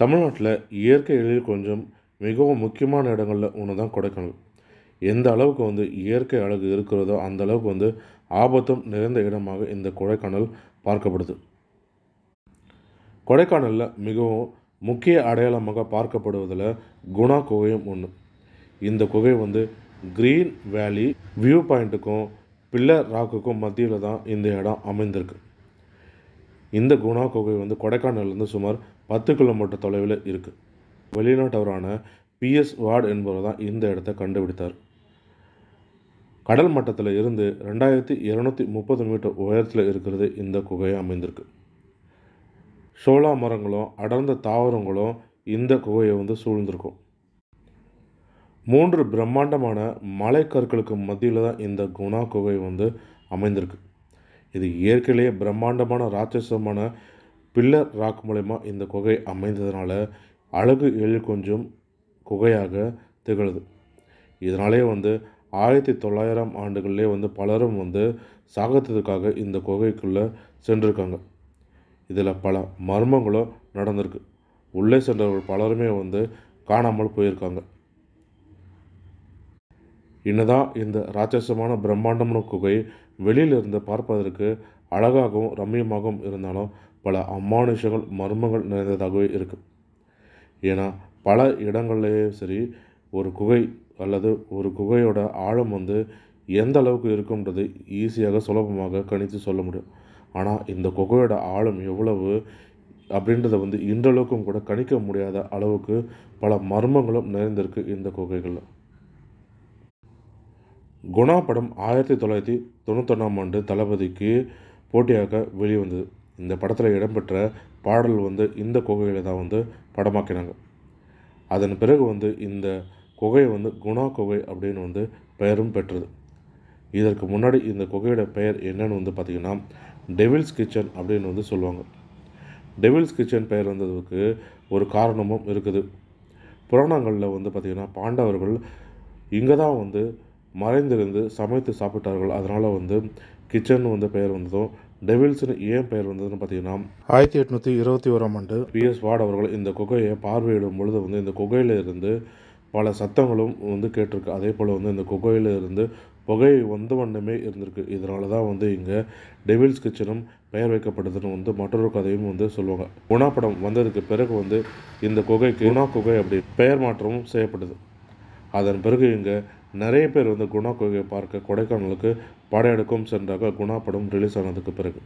தமிழ்நாட்டில் இயற்கை எழில் கொஞ்சம் மிகவும் முக்கியமான இடங்களில் ஒன்று தான் கொடைக்கானல் எந்த அளவுக்கு வந்து இயற்கை அழகு இருக்கிறதோ அந்த அளவுக்கு வந்து ஆபத்தும் நிறைந்த இடமாக இந்த கொடைக்கானல் பார்க்கப்படுது கொடைக்கானலில் மிகவும் முக்கிய அடையாளமாக பார்க்கப்படுவதில் குணா குகையும் ஒன்று இந்த குகை வந்து க்ரீன் வேலி வியூ பாயிண்ட்டுக்கும் பில்லர் ராக்குக்கும் மத்தியில் தான் இந்த இடம் அமைந்திருக்கு இந்த குணா குகை வந்து கொடைக்கானல்லேருந்து சுமார் பத்து கிலோமீட்டர் தொலைவில் இருக்குது வெளிநாட்டவரான பிஎஸ் வார்டு என்பவர் தான் இந்த இடத்த கண்டுபிடித்தார் கடல் மட்டத்தில் இருந்து ரெண்டாயிரத்தி இரநூத்தி முப்பது மீட்டர் உயரத்தில் இருக்கிறது இந்த குகை அமைந்திருக்கு சோளா மரங்களும் அடர்ந்த தாவரங்களும் இந்த குகையை வந்து சூழ்ந்திருக்கும் மூன்று பிரம்மாண்டமான மலைக்கற்களுக்கு மத்தியில் தான் இந்த குணா குகை வந்து அமைந்திருக்கு இது இயற்கையிலேயே பிரம்மாண்டமான ராட்சசமான பில்லர் ராக் மூலயமா இந்த குகை அமைந்ததுனால அழகு எழில் கொஞ்சம் குகையாக திகழுது இதனாலே வந்து ஆயிரத்தி தொள்ளாயிரம் ஆண்டுகள்லேயே வந்து பலரும் வந்து சாகத்ததுக்காக இந்த குகைக்குள்ளே சென்றிருக்காங்க இதில் பல மர்மங்களும் நடந்திருக்கு உள்ளே சென்றவர்கள் பலருமே வந்து காணாமல் போயிருக்காங்க என்னதான் இந்த ராட்சசமான பிரம்மாண்டமான குகை வெளியிலிருந்து பார்ப்பதற்கு அழகாகவும் ரம்மியமாகவும் இருந்தாலும் பல அமானுஷங்கள் மர்மங்கள் நிறைந்ததாகவே இருக்குது ஏன்னா பல இடங்கள்லேயும் சரி ஒரு குகை அல்லது ஒரு குகையோட ஆழம் வந்து எந்த அளவுக்கு இருக்கும்ன்றது ஈஸியாக சுலபமாக கணித்து சொல்ல முடியும் ஆனால் இந்த குகையோட ஆழம் எவ்வளவு அப்படின்றத வந்து இன்றளவுக்கும் கூட கணிக்க முடியாத அளவுக்கு பல மர்மங்களும் நிறைந்திருக்கு இந்த குகைகளில் குணா படம் ஆயிரத்தி தொள்ளாயிரத்தி தொண்ணூத்தொன்னாம் ஆண்டு தளபதிக்கு போட்டியாக வெளிவந்தது இந்த படத்தில் இடம்பெற்ற பாடல் வந்து இந்த குகையில் தான் வந்து படமாக்கினாங்க அதன் பிறகு வந்து இந்த குகை வந்து குணா குகை அப்படின்னு வந்து பெயரும் பெற்றது இதற்கு முன்னாடி இந்த குகையோட பெயர் என்னன்னு வந்து பார்த்திங்கன்னா டெவில்ஸ் கிச்சன் அப்படின்னு வந்து சொல்லுவாங்க டெவில்ஸ் கிச்சன் பெயர் வந்ததுக்கு ஒரு காரணமும் இருக்குது புராணங்களில் வந்து பார்த்திங்கன்னா பாண்டவர்கள் இங்கே தான் வந்து மறைந்திருந்து சமைத்து சாப்பிட்டார்கள் அதனால் வந்து கிச்சன் வந்து பெயர் வந்ததும் டெவில்ஸ்னு ஏன் பெயர் வந்ததுன்னு பார்த்தீங்கன்னா ஆயிரத்தி எட்நூற்றி இருபத்தி ஓராம் ஆண்டு பி எஸ் வாட் அவர்கள் இந்த குகையை பார்வையிடும் பொழுது வந்து இந்த குகையில் இருந்து பல சத்தங்களும் வந்து கேட்டிருக்கு அதே போல் வந்து இந்த குகையில் இருந்து புகை வந்த வண்ணமே இருந்திருக்கு இதனால தான் வந்து இங்கே டெவில்ஸ் கிச்சனும் பெயர் வைக்கப்பட்டதுன்னு வந்து மற்றொரு கதையும் வந்து சொல்லுவாங்க குணா படம் வந்ததுக்கு பிறகு வந்து இந்த குகைக்கு குணா குகை அப்படி பெயர் மாற்றமும் செய்யப்பட்டது அதன் பிறகு இங்கே நிறைய பேர் வந்து குணா குகையை பார்க்க கொடைக்கானலுக்கு படையெடுக்கும் சென்றாக குணா படம் ரிலீஸ் ஆனதுக்கு பிறகு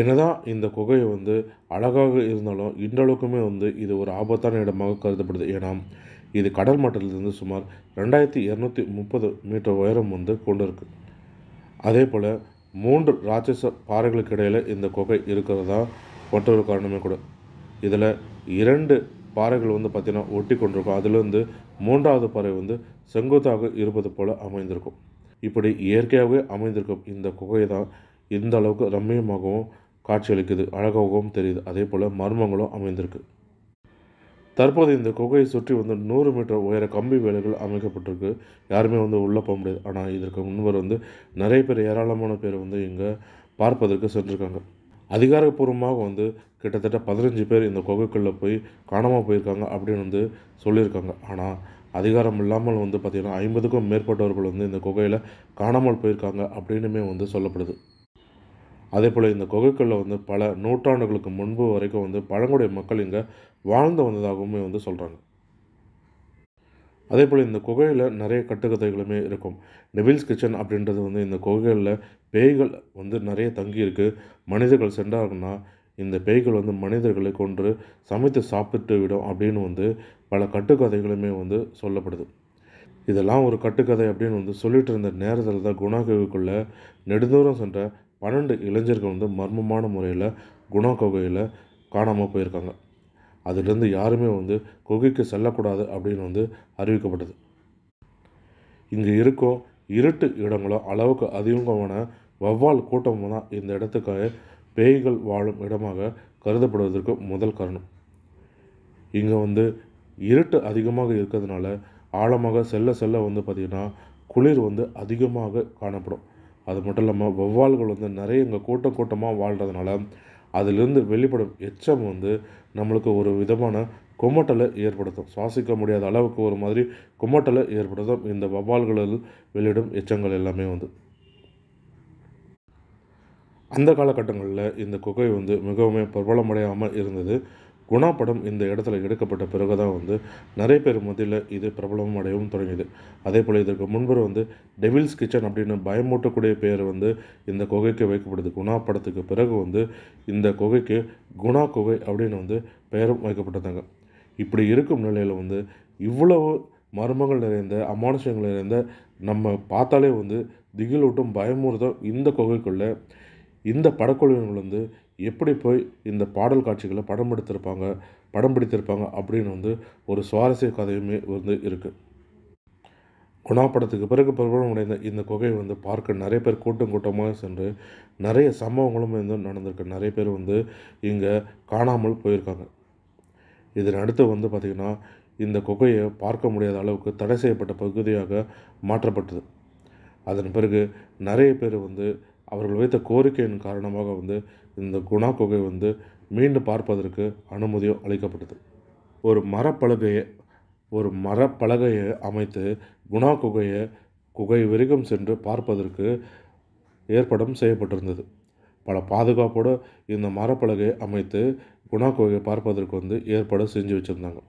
என்னதான் இந்த குகையை வந்து அழகாக இருந்தாலும் இன்றளவுக்குமே வந்து இது ஒரு ஆபத்தான இடமாக கருதப்படுது ஏன்னா இது கடல் மட்டத்திலிருந்து சுமார் ரெண்டாயிரத்தி இரநூத்தி முப்பது மீட்டர் உயரம் வந்து கொண்டிருக்கு அதே போல் மூன்று ராட்சச பாறைகளுக்கு இடையில் இந்த குகை இருக்கிறதா மற்றொரு காரணமே கூட இதில் இரண்டு பாறைகள் வந்து பார்த்திங்கன்னா ஒட்டி கொண்டிருக்கும் அதுலேருந்து மூன்றாவது பாறை வந்து செங்குத்தாக இருப்பது போல அமைந்திருக்கும் இப்படி இயற்கையாகவே அமைந்திருக்கும் இந்த குகை தான் இந்த அளவுக்கு ரம்மியமாகவும் காட்சியளிக்குது அழகாகவும் தெரியுது அதே போல் மர்மங்களும் அமைந்திருக்கு தற்போது இந்த குகையை சுற்றி வந்து நூறு மீட்டர் உயர கம்பி வேலைகள் அமைக்கப்பட்டிருக்கு யாருமே வந்து உள்ளே போக முடியாது ஆனால் இதற்கு முன்வர் வந்து நிறைய பேர் ஏராளமான பேர் வந்து இங்கே பார்ப்பதற்கு சென்றிருக்காங்க அதிகாரப்பூர்வமாக வந்து கிட்டத்தட்ட பதினஞ்சு பேர் இந்த குகைக்குள்ளே போய் காணாமல் போயிருக்காங்க அப்படின்னு வந்து சொல்லியிருக்காங்க ஆனால் அதிகாரம் இல்லாமல் வந்து பார்த்திங்கன்னா ஐம்பதுக்கும் மேற்பட்டவர்கள் வந்து இந்த குகையில் காணாமல் போயிருக்காங்க அப்படின்னுமே வந்து சொல்லப்படுது அதே போல் இந்த குகைக்களில் வந்து பல நூற்றாண்டுகளுக்கு முன்பு வரைக்கும் வந்து பழங்குடிய மக்கள் இங்கே வாழ்ந்து வந்ததாகவுமே வந்து சொல்கிறாங்க அதே போல் இந்த குகையில் நிறைய கட்டுக்கதைகளுமே இருக்கும் நெவில்ஸ் கிச்சன் அப்படின்றது வந்து இந்த குகைகளில் பேய்கள் வந்து நிறைய தங்கியிருக்கு மனிதர்கள் சென்றாங்கன்னா இந்த பேய்கள் வந்து மனிதர்களை கொன்று சமைத்து சாப்பிட்டு விடும் அப்படின்னு வந்து பல கட்டுக்கதைகளுமே வந்து சொல்லப்படுது இதெல்லாம் ஒரு கட்டுக்கதை அப்படின்னு வந்து சொல்லிட்டு இருந்த நேரத்தில் தான் குணாகோகைக்குள்ளே நெடுந்தூரம் சென்ற பன்னெண்டு இளைஞர்கள் வந்து மர்மமான முறையில் குணா குகையில் காணாமல் போயிருக்காங்க அதுலேருந்து யாருமே வந்து குகைக்கு செல்லக்கூடாது அப்படின்னு வந்து அறிவிக்கப்பட்டது இங்கே இருக்கும் இருட்டு இடங்களோ அளவுக்கு அதிகமான வவ்வால் கூட்டமும் தான் இந்த இடத்துக்கு பேய்கள் வாழும் இடமாக கருதப்படுவதற்கு முதல் காரணம் இங்கே வந்து இருட்டு அதிகமாக இருக்கிறதுனால ஆழமாக செல்ல செல்ல வந்து பார்த்திங்கன்னா குளிர் வந்து அதிகமாக காணப்படும் அது மட்டும் இல்லாமல் வௌவால்கள் வந்து நிறைய இங்கே கூட்டம் கூட்டமாக வாழ்கிறதுனால அதிலிருந்து வெளிப்படும் எச்சம் வந்து நம்மளுக்கு ஒரு விதமான குமட்டலை ஏற்படுத்தும் சுவாசிக்க முடியாத அளவுக்கு ஒரு மாதிரி குமட்டலை ஏற்படுத்தும் இந்த வௌவால்களில் வெளியிடும் எச்சங்கள் எல்லாமே வந்து அந்த காலகட்டங்களில் இந்த குகை வந்து மிகவும் பிரபலமடையாமல் இருந்தது குணா படம் இந்த இடத்துல எடுக்கப்பட்ட பிறகு தான் வந்து நிறைய பேர் மத்தியில் இது பிரபலம் அடையவும் தொடங்கியது அதே போல் இதற்கு முன்பு வந்து டெவில்ஸ் கிச்சன் அப்படின்னு பயமூட்டக்கூடிய பேர் வந்து இந்த குகைக்கு வைக்கப்படுது குணா படத்துக்கு பிறகு வந்து இந்த குகைக்கு குணா குகை அப்படின்னு வந்து பெயரும் வைக்கப்பட்டிருந்தாங்க இப்படி இருக்கும் நிலையில் வந்து இவ்வளவு மர்மங்கள் நிறைந்த அமானுஷங்கள் நிறைந்த நம்ம பார்த்தாலே வந்து திகிலூட்டும் பயமூறுதம் இந்த குகைக்குள்ளே இந்த படக்குழுவினர்கள் வந்து எப்படி போய் இந்த பாடல் காட்சிகளை படம் எடுத்திருப்பாங்க படம் பிடித்திருப்பாங்க அப்படின்னு வந்து ஒரு சுவாரஸ்ய கதையுமே வந்து இருக்குது குணா படத்துக்கு பிறகு அடைந்த இந்த குகையை வந்து பார்க்க நிறைய பேர் கூட்டம் கூட்டமாக சென்று நிறைய சம்பவங்களும் வந்து நடந்திருக்கு நிறைய பேர் வந்து இங்கே காணாமல் போயிருக்காங்க இதன் அடுத்து வந்து பார்த்திங்கன்னா இந்த குகையை பார்க்க முடியாத அளவுக்கு தடை செய்யப்பட்ட பகுதியாக மாற்றப்பட்டது அதன் பிறகு நிறைய பேர் வந்து அவர்கள் வைத்த கோரிக்கையின் காரணமாக வந்து இந்த குணா குகை வந்து மீண்டும் பார்ப்பதற்கு அனுமதியும் அளிக்கப்பட்டது ஒரு மரப்பலகையை ஒரு மரப்பலகையை அமைத்து குணா குகையை குகை விரிகம் சென்று பார்ப்பதற்கு ஏற்பாடும் செய்யப்பட்டிருந்தது பல பாதுகாப்போடு இந்த மரப்பலகையை அமைத்து குணா குகையை பார்ப்பதற்கு வந்து ஏற்பாடு செஞ்சு வச்சுருந்தாங்க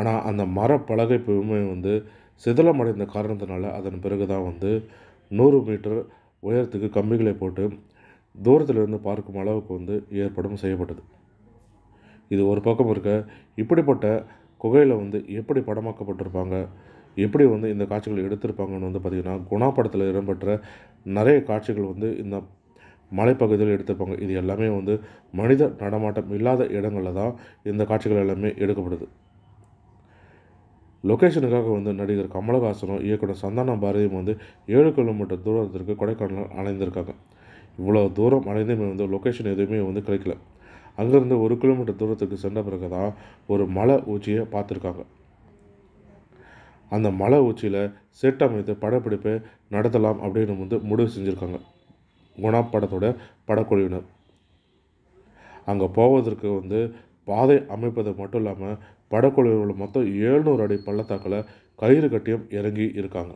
ஆனால் அந்த மரப்பலகை பெருமை வந்து சிதிலமடைந்த காரணத்தினால அதன் பிறகு தான் வந்து நூறு மீட்டர் உயரத்துக்கு கம்பிகளை போட்டு தூரத்திலிருந்து பார்க்கும் அளவுக்கு வந்து ஏற்படும் செய்யப்பட்டது இது ஒரு பக்கம் இருக்க இப்படிப்பட்ட குகையில் வந்து எப்படி படமாக்கப்பட்டிருப்பாங்க எப்படி வந்து இந்த காட்சிகள் எடுத்திருப்பாங்கன்னு வந்து பார்த்திங்கன்னா குணா படத்தில் இடம்பெற்ற நிறைய காட்சிகள் வந்து இந்த மலைப்பகுதியில் எடுத்திருப்பாங்க இது எல்லாமே வந்து மனித நடமாட்டம் இல்லாத இடங்களில் தான் இந்த காட்சிகள் எல்லாமே எடுக்கப்படுது லொக்கேஷனுக்காக வந்து நடிகர் கமலஹாசனும் இயக்குனர் சந்தானம் பாரதியும் வந்து ஏழு கிலோமீட்டர் தூரத்திற்கு கொடைக்கானல் அலைந்திருக்காங்க இவ்வளோ தூரம் அலைந்தமே வந்து லொக்கேஷன் எதுவுமே வந்து கிடைக்கல அங்கேருந்து ஒரு கிலோமீட்டர் தூரத்துக்கு சென்ற பிறகு தான் ஒரு மலை ஊச்சியை பார்த்துருக்காங்க அந்த மலை ஊச்சியில் செட் அமைத்து படப்பிடிப்பை நடத்தலாம் அப்படின்னு வந்து முடிவு செஞ்சுருக்காங்க குணா படத்தோட படக்குழுவினர் அங்கே போவதற்கு வந்து பாதை அமைப்பது மட்டும் இல்லாமல் படக்குழுவில் மொத்தம் ஏழ்நூறு அடி பள்ளத்தாக்கில் கயிறு கட்டியும் இறங்கி இருக்காங்க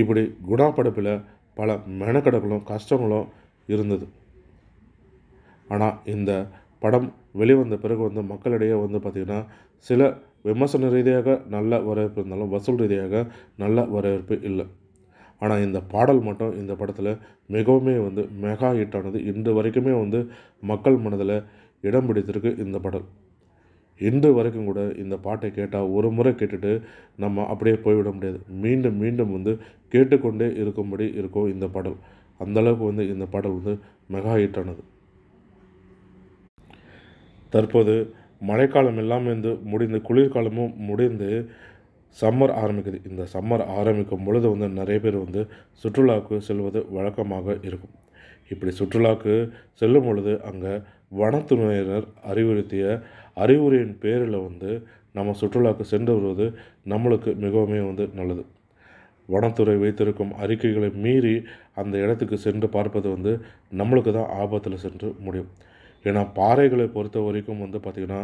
இப்படி குணா படைப்பில் பல மெனக்கடங்களும் கஷ்டங்களும் இருந்தது ஆனால் இந்த படம் வெளிவந்த பிறகு வந்து மக்களிடையே வந்து பார்த்திங்கன்னா சில விமர்சன ரீதியாக நல்ல வரவேற்பு இருந்தாலும் வசூல் ரீதியாக நல்ல வரவேற்பு இல்லை ஆனால் இந்த பாடல் மட்டும் இந்த படத்தில் மிகவுமே வந்து மெகா ஆனது இன்று வரைக்குமே வந்து மக்கள் மனதில் இடம் பிடித்திருக்கு இந்த பாடல் இன்று வரைக்கும் கூட இந்த பாட்டை கேட்டால் ஒரு முறை கேட்டுட்டு நம்ம அப்படியே போய்விட முடியாது மீண்டும் மீண்டும் வந்து கேட்டுக்கொண்டே இருக்கும்படி இருக்கும் இந்த பாடல் அந்தளவுக்கு வந்து இந்த பாடல் வந்து மெகா ஹிட்டானது தற்போது மழைக்காலம் எல்லாம் வந்து முடிந்து குளிர்காலமும் முடிந்து சம்மர் ஆரம்பிக்குது இந்த சம்மர் ஆரம்பிக்கும் பொழுது வந்து நிறைய பேர் வந்து சுற்றுலாவுக்கு செல்வது வழக்கமாக இருக்கும் இப்படி சுற்றுலாவுக்கு செல்லும் பொழுது அங்கே வனத்துறையினர் அறிவுறுத்திய அறிவுரையின் பேரில் வந்து நம்ம சுற்றுலாவுக்கு சென்று வருவது நம்மளுக்கு மிகவுமே வந்து நல்லது வனத்துறை வைத்திருக்கும் அறிக்கைகளை மீறி அந்த இடத்துக்கு சென்று பார்ப்பது வந்து நம்மளுக்கு தான் ஆபத்தில் சென்று முடியும் ஏன்னா பாறைகளை பொறுத்த வரைக்கும் வந்து பார்த்திங்கன்னா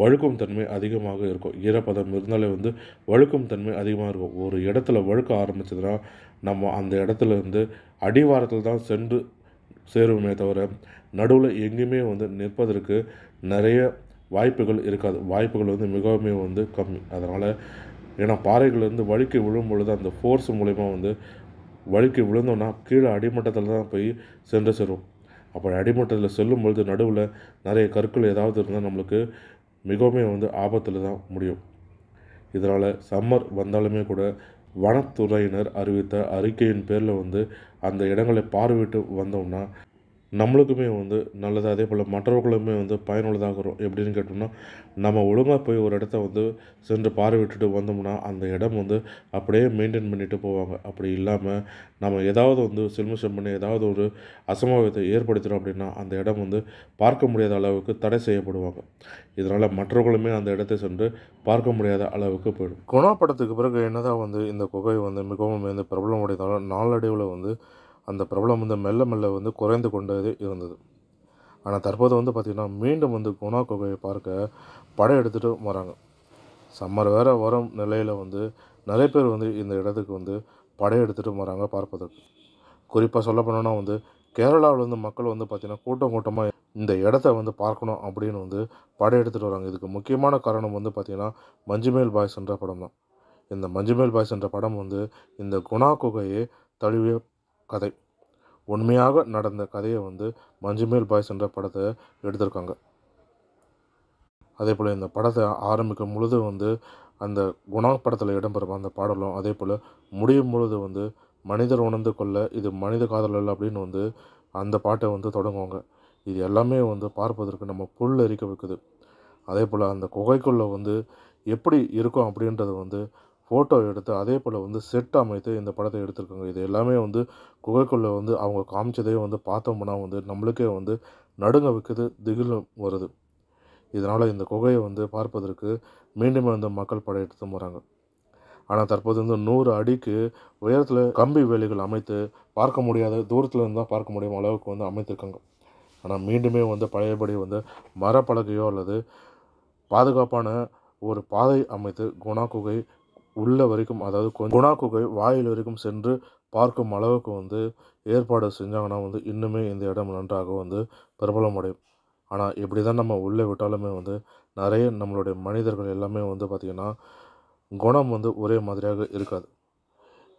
வழுக்கும் தன்மை அதிகமாக இருக்கும் ஈரப்பதம் இருந்தாலே வந்து வழுக்கும் தன்மை அதிகமாக இருக்கும் ஒரு இடத்துல வழுக்க ஆரம்பிச்சதுன்னா நம்ம அந்த இடத்துல இருந்து அடிவாரத்தில் தான் சென்று சேருவோமே தவிர நடுவில் எங்கேயுமே வந்து நிற்பதற்கு நிறைய வாய்ப்புகள் இருக்காது வாய்ப்புகள் வந்து மிகவும் வந்து கம்மி அதனால் ஏன்னா பாறைகள்லேருந்து வழுக்கி விழும் பொழுது அந்த ஃபோர்ஸ் மூலிமா வந்து வழுக்கி விழுந்தோன்னா கீழே அடிமட்டத்தில் தான் போய் சென்று சேரும் அப்போ அடிமட்டத்தில் செல்லும் பொழுது நடுவில் நிறைய கற்கள் ஏதாவது இருந்தால் நம்மளுக்கு மிகவும் வந்து ஆபத்தில் தான் முடியும் இதனால் சம்மர் வந்தாலுமே கூட வனத்துறையினர் அறிவித்த அறிக்கையின் பேரில் வந்து அந்த இடங்களை பார்வையிட்டு வந்தோம்னா நம்மளுக்குமே வந்து நல்லது அதே போல் மற்றவர்களுமே வந்து பயனுள்ளதாக இருக்கும் எப்படின்னு கேட்டோம்னா நம்ம ஒழுங்காக போய் ஒரு இடத்த வந்து சென்று பார்வையிட்டுட்டு வந்தோம்னா அந்த இடம் வந்து அப்படியே மெயின்டைன் பண்ணிட்டு போவாங்க அப்படி இல்லாமல் நம்ம ஏதாவது வந்து சில்மிஷம் பண்ணி ஏதாவது ஒரு அசம்பாவிதத்தை ஏற்படுத்துகிறோம் அப்படின்னா அந்த இடம் வந்து பார்க்க முடியாத அளவுக்கு தடை செய்யப்படுவாங்க இதனால் மற்றவர்களுமே அந்த இடத்தை சென்று பார்க்க முடியாத அளவுக்கு போயிடும் குணா படத்துக்கு பிறகு என்னதான் வந்து இந்த குகை வந்து மிகவும் வந்து அடைந்தாலும் நாளடைவில் வந்து அந்த பிரபலம் வந்து மெல்ல மெல்ல வந்து குறைந்து கொண்டது இருந்தது ஆனால் தற்போது வந்து பார்த்திங்கன்னா மீண்டும் வந்து குணா குகையை பார்க்க எடுத்துகிட்டு வராங்க சம்மர் வேறு வரும் நிலையில் வந்து நிறைய பேர் வந்து இந்த இடத்துக்கு வந்து எடுத்துகிட்டு வராங்க பார்ப்பதற்கு குறிப்பாக சொல்ல போனோன்னா வந்து கேரளாவில் வந்து மக்கள் வந்து பார்த்திங்கன்னா கூட்டம் கூட்டமாக இந்த இடத்த வந்து பார்க்கணும் அப்படின்னு வந்து எடுத்துகிட்டு வராங்க இதுக்கு முக்கியமான காரணம் வந்து பார்த்திங்கன்னா மஞ்சுமேல் பாய்ஸ் என்ற படம் தான் இந்த மஞ்சுமேல் பாய்ஸ் என்ற படம் வந்து இந்த குணா குகையை தழுவிய கதை உண்மையாக நடந்த கதையை வந்து மஞ்சுமேல் பாய்ஸ் என்ற படத்தை எடுத்திருக்காங்க அதே போல் இந்த படத்தை ஆரம்பிக்கும் பொழுது வந்து அந்த குணா படத்தில் இடம்பெறும் அந்த பாடலும் அதே போல் முடியும் பொழுது வந்து மனிதர் உணர்ந்து கொள்ள இது மனித இல்லை அப்படின்னு வந்து அந்த பாட்டை வந்து தொடங்குவாங்க இது எல்லாமே வந்து பார்ப்பதற்கு நம்ம புல் எரிக்க வைக்குது அதே போல் அந்த குகைக்குள்ளே வந்து எப்படி இருக்கும் அப்படின்றது வந்து ஃபோட்டோ எடுத்து அதே போல் வந்து செட் அமைத்து இந்த படத்தை எடுத்திருக்காங்க இது எல்லாமே வந்து குகைக்குள்ளே வந்து அவங்க காமிச்சதையும் வந்து பார்த்தோம்னா வந்து நம்மளுக்கே வந்து நடுங்க வைக்குது திகில் வருது இதனால் இந்த குகையை வந்து பார்ப்பதற்கு மீண்டும் வந்து மக்கள் படையெடுத்து வராங்க ஆனால் தற்போது வந்து நூறு அடிக்கு உயரத்தில் கம்பி வேலிகள் அமைத்து பார்க்க முடியாத தூரத்தில் இருந்தால் பார்க்க முடியும் அளவுக்கு வந்து அமைத்திருக்காங்க ஆனால் மீண்டுமே வந்து பழையபடி வந்து மரப்பலகையோ அல்லது பாதுகாப்பான ஒரு பாதை அமைத்து குணா குகை உள்ள வரைக்கும் அதாவது குணா குகை வாயில் வரைக்கும் சென்று பார்க்கும் அளவுக்கு வந்து ஏற்பாடு செஞ்சாங்கன்னா வந்து இன்னுமே இந்த இடம் நன்றாக வந்து பிரபலம் அடையும் ஆனால் இப்படி தான் நம்ம உள்ளே விட்டாலுமே வந்து நிறைய நம்மளுடைய மனிதர்கள் எல்லாமே வந்து பார்த்திங்கன்னா குணம் வந்து ஒரே மாதிரியாக இருக்காது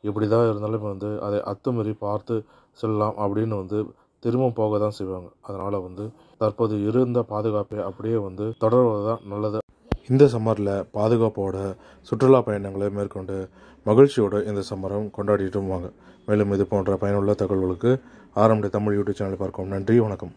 இப்படி தான் இருந்தாலுமே வந்து அதை அத்துமீறி பார்த்து செல்லலாம் அப்படின்னு வந்து திரும்ப போக தான் செய்வாங்க அதனால் வந்து தற்போது இருந்த பாதுகாப்பை அப்படியே வந்து தொடர்வது தான் நல்லது இந்த சம்மரில் பாதுகாப்போட சுற்றுலா பயணங்களை மேற்கொண்டு மகிழ்ச்சியோடு இந்த சம்மரம் கொண்டாடிட்டு வாங்க மேலும் இது போன்ற பயனுள்ள தகவல்களுக்கு ஆரம்பி தமிழ் யூடியூப் சேனலை பார்க்கவும் நன்றி வணக்கம்